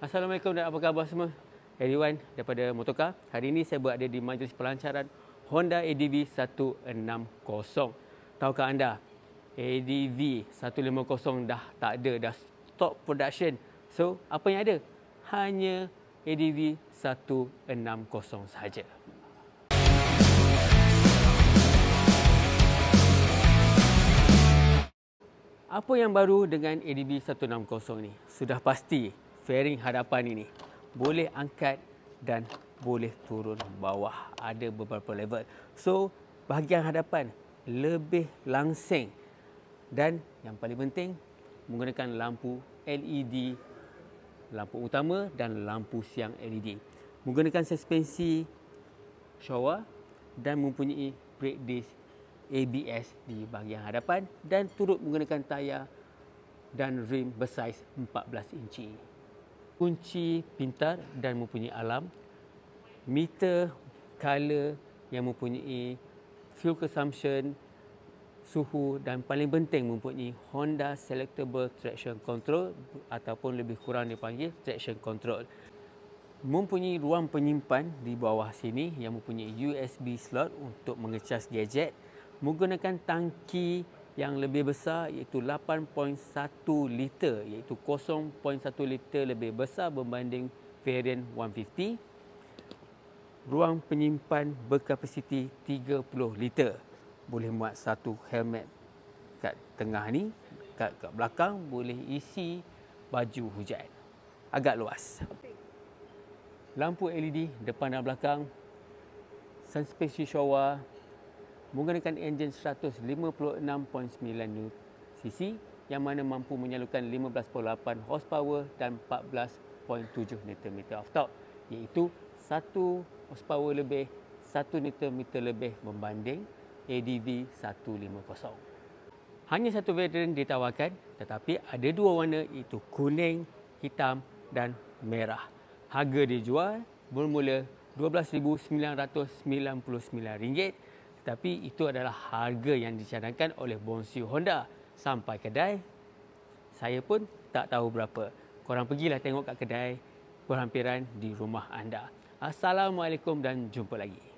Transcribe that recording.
Assalamualaikum dan apa khabar semua? Everyone daripada Motoka. Hari ini saya berada di majlis pelancaran Honda ADV 160. Tahukah anda, ADV 150 dah tak ada, dah stop production. So, apa yang ada? Hanya ADV 160 saja. Apa yang baru dengan ADV 160 ni? Sudah pasti fairing hadapan ini. Boleh angkat dan boleh turun bawah. Ada beberapa level. So, bahagian hadapan lebih langsing. Dan yang paling penting, menggunakan lampu LED, lampu utama dan lampu siang LED. Menggunakan suspensi showa dan mempunyai brake disc ABS di bahagian hadapan dan turut menggunakan tayar dan rim bersaiz 14 inci kunci pintar dan mempunyai alam meter color yang mempunyai fuel consumption suhu dan paling penting mempunyai Honda Selectable Traction Control ataupun lebih kurang dipanggil Traction Control mempunyai ruang penyimpan di bawah sini yang mempunyai USB slot untuk mengecas gadget menggunakan tangki yang lebih besar iaitu 8.1 liter iaitu 0.1 liter lebih besar berbanding varian 150 ruang penyimpan berkapasiti 30 liter boleh muat satu helmet kat tengah ni kat, kat belakang boleh isi baju hujan agak luas lampu LED depan dan belakang sunspace shower menggunakan enjin 156.9 cc yang mana mampu menyalurkan 15.8 horsepower dan 14.7 Nm of torque iaitu 1 horsepower lebih 1 Nm lebih membanding ADV 150. Hanya satu varian ditawarkan tetapi ada dua warna iaitu kuning, hitam dan merah. Harga dijual bermula RM12,999 tetapi itu adalah harga yang dicadangkan oleh Bonsu Honda. Sampai kedai, saya pun tak tahu berapa. Korang pergilah tengok kat kedai berhampiran di rumah anda. Assalamualaikum dan jumpa lagi.